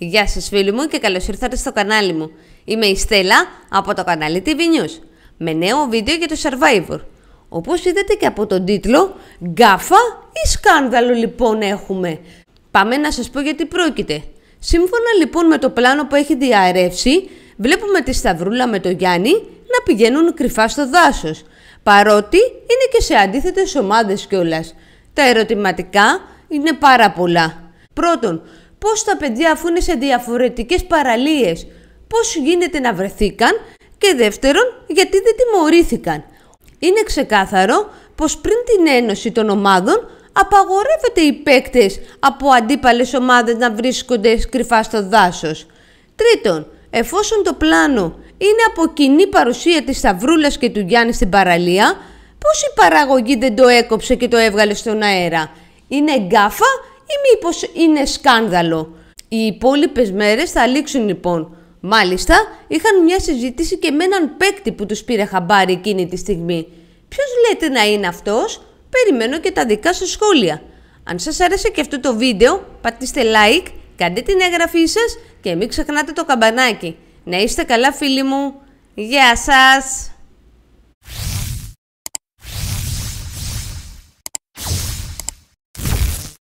Γεια σας φίλοι μου και καλώς ήρθατε στο κανάλι μου. Είμαι η Στέλλα από το κανάλι TV News με νέο βίντεο για το Survivor. Όπως είδατε και από τον τίτλο, γκάφα ή σκάνδαλο λοιπόν έχουμε. Πάμε να σας πω γιατί πρόκειται. Σύμφωνα λοιπόν με το πλάνο που έχει διαρρεύσει, βλέπουμε τη Σταυρούλα με το Γιάννη να πηγαίνουν κρυφά στο δάσος, παρότι είναι και σε αντίθετες ομάδες κιόλας. Τα ερωτηματικά είναι πάρα πολλά. Πρώτον, πώς τα παιδιά αφού είναι σε διαφορετικές παραλίες, πώς γίνεται να βρεθήκαν και δεύτερον γιατί δεν τιμωρήθηκαν. Είναι ξεκάθαρο πως πριν την ένωση των ομάδων απαγορεύεται οι παίκτες από αντίπαλες ομάδες να βρίσκονται κρυφά στο δάσος. Τρίτον, εφόσον το πλάνο είναι από κοινή παρουσία της Σταυρούλας και του Γιάννη στην παραλία, πώς η παραγωγή δεν το έκοψε και το έβγαλε στον αέρα. Είναι γκάφα ή μήπως είναι σκάνδαλο. Οι υπόλοιπες μέρες θα λήξουν λοιπόν. Μάλιστα, είχαν μια συζήτηση και με έναν παίκτη που τους πήρε χαμπάρι εκείνη τη στιγμή. Ποιος λέτε να είναι αυτός, περιμένω και τα δικά σας σχόλια. Αν σας άρεσε και αυτό το βίντεο, πατήστε like, κάντε την εγγραφή σας και μην ξεχνάτε το καμπανάκι. Να είστε καλά φίλοι μου. Γεια σας!